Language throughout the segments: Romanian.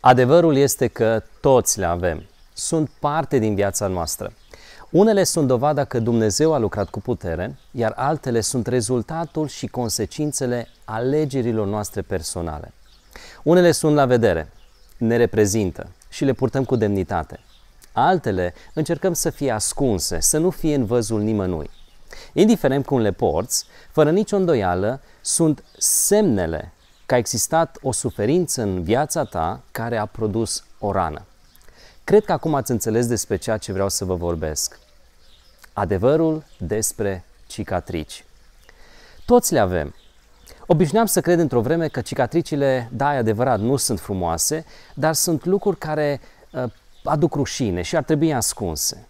Adevărul este că toți le avem. Sunt parte din viața noastră. Unele sunt dovada că Dumnezeu a lucrat cu putere, iar altele sunt rezultatul și consecințele alegerilor noastre personale. Unele sunt la vedere, ne reprezintă și le purtăm cu demnitate. Altele încercăm să fie ascunse, să nu fie în văzul nimănui. Indiferent cum le porți, fără nicio îndoială, sunt semnele că a existat o suferință în viața ta care a produs o rană. Cred că acum ați înțeles despre ceea ce vreau să vă vorbesc. Adevărul despre cicatrici. Toți le avem. Obișnuiam să cred într-o vreme că cicatricile, da, e adevărat, nu sunt frumoase, dar sunt lucruri care uh, aduc rușine și ar trebui ascunse.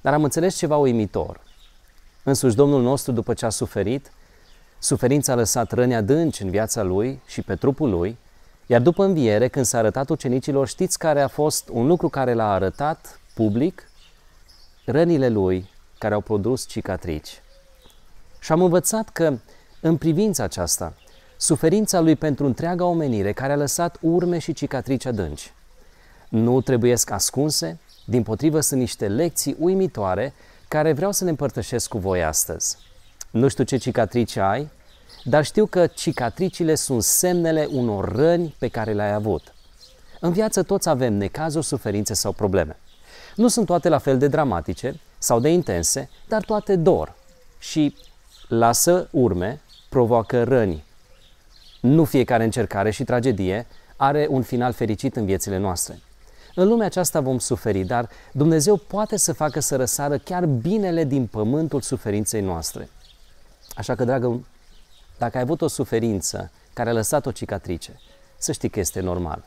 Dar am înțeles ceva uimitor. Însuși Domnul nostru, după ce a suferit, suferința a lăsat răni adânci în viața lui și pe trupul lui, iar după înviere, când s-a arătat ucenicilor, știți care a fost un lucru care l-a arătat public? Rănile lui care au produs cicatrici. Și am învățat că, în privința aceasta, suferința lui pentru întreaga omenire, care a lăsat urme și cicatrici adânci, nu trebuiesc ascunse, din potrivă sunt niște lecții uimitoare care vreau să ne împărtășesc cu voi astăzi. Nu știu ce cicatrici ai, dar știu că cicatricile sunt semnele unor răni pe care le-ai avut. În viață toți avem necazuri, suferințe sau probleme. Nu sunt toate la fel de dramatice sau de intense, dar toate dor și lasă urme, provoacă răni. Nu fiecare încercare și tragedie are un final fericit în viețile noastre. În lumea aceasta vom suferi, dar Dumnezeu poate să facă să răsară chiar binele din pământul suferinței noastre. Așa că, dragă, dacă ai avut o suferință care a lăsat o cicatrice, să știi că este normal.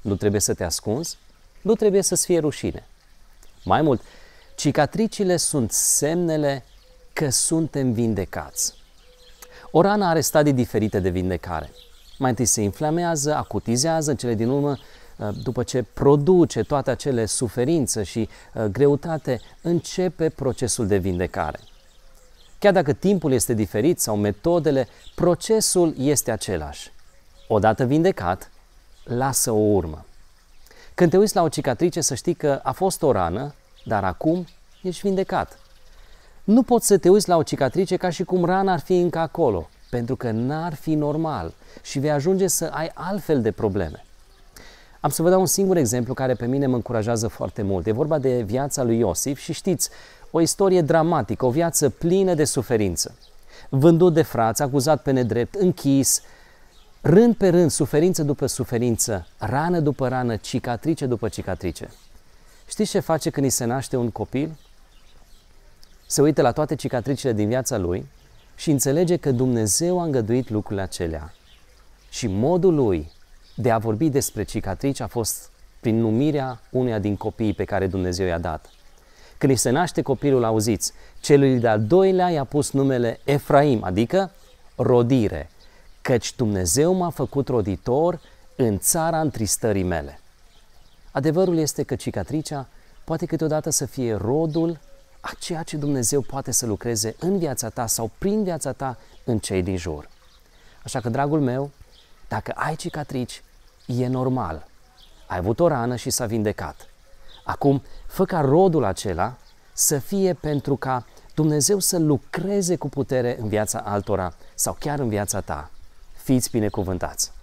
Nu trebuie să te ascunzi, nu trebuie să-ți fie rușine. Mai mult, cicatricile sunt semnele că suntem vindecați. O rană are stadii diferite de vindecare. Mai întâi se inflamează, acutizează, în cele din urmă Uh, după ce produce toate acele suferință și uh, greutate, începe procesul de vindecare. Chiar dacă timpul este diferit sau metodele, procesul este același. Odată vindecat, lasă o urmă. Când te uiți la o cicatrice, să știi că a fost o rană, dar acum ești vindecat. Nu poți să te uiți la o cicatrice ca și cum rana ar fi încă acolo, pentru că n-ar fi normal și vei ajunge să ai altfel de probleme. Am să vă dau un singur exemplu care pe mine mă încurajează foarte mult. E vorba de viața lui Iosif și știți, o istorie dramatică, o viață plină de suferință. Vândut de frați, acuzat pe nedrept, închis, rând pe rând, suferință după suferință, rană după rană, cicatrice după cicatrice. Știți ce face când îi se naște un copil? Se uită la toate cicatricile din viața lui și înțelege că Dumnezeu a îngăduit lucrurile acelea. Și modul lui de a vorbi despre cicatrici a fost prin numirea uneia din copiii pe care Dumnezeu i-a dat. Când îi se naște copilul, auziți, celui de-al doilea i-a pus numele Efraim, adică rodire, căci Dumnezeu m-a făcut roditor în țara întristării mele. Adevărul este că cicatricea poate câteodată să fie rodul a ceea ce Dumnezeu poate să lucreze în viața ta sau prin viața ta în cei din jur. Așa că, dragul meu, dacă ai cicatrici, E normal. Ai avut o rană și s-a vindecat. Acum, fă ca rodul acela să fie pentru ca Dumnezeu să lucreze cu putere în viața altora sau chiar în viața ta. Fiți binecuvântați!